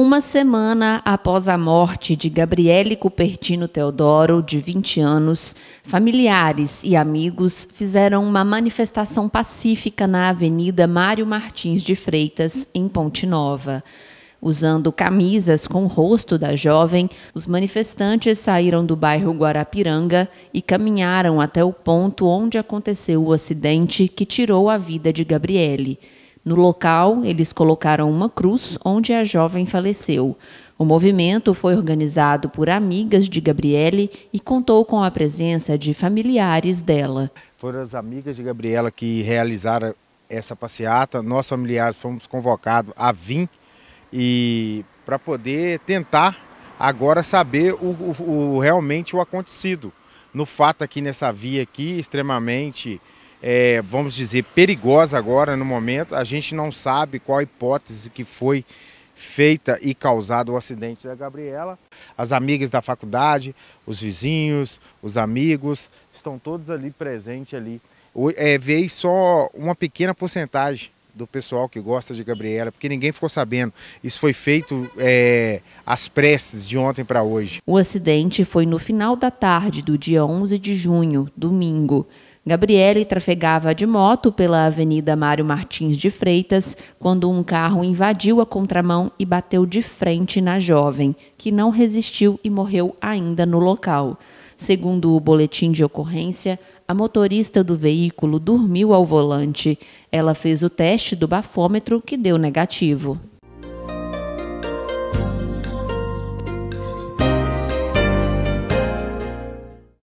Uma semana após a morte de Gabriele Cupertino Teodoro, de 20 anos, familiares e amigos fizeram uma manifestação pacífica na Avenida Mário Martins de Freitas, em Ponte Nova. Usando camisas com o rosto da jovem, os manifestantes saíram do bairro Guarapiranga e caminharam até o ponto onde aconteceu o acidente que tirou a vida de Gabriele. No local, eles colocaram uma cruz onde a jovem faleceu. O movimento foi organizado por amigas de Gabriele e contou com a presença de familiares dela. Foram as amigas de Gabriela que realizaram essa passeata. Nós familiares fomos convocados a vir e para poder tentar agora saber o, o, o realmente o acontecido. No fato aqui nessa via aqui extremamente é, vamos dizer, perigosa agora no momento. A gente não sabe qual a hipótese que foi feita e causado o acidente da Gabriela. As amigas da faculdade, os vizinhos, os amigos, estão todos ali presentes ali. É, veio só uma pequena porcentagem do pessoal que gosta de Gabriela, porque ninguém ficou sabendo. Isso foi feito é, às pressas de ontem para hoje. O acidente foi no final da tarde do dia 11 de junho, domingo. Gabriele trafegava de moto pela Avenida Mário Martins de Freitas quando um carro invadiu a contramão e bateu de frente na jovem, que não resistiu e morreu ainda no local. Segundo o boletim de ocorrência, a motorista do veículo dormiu ao volante. Ela fez o teste do bafômetro, que deu negativo.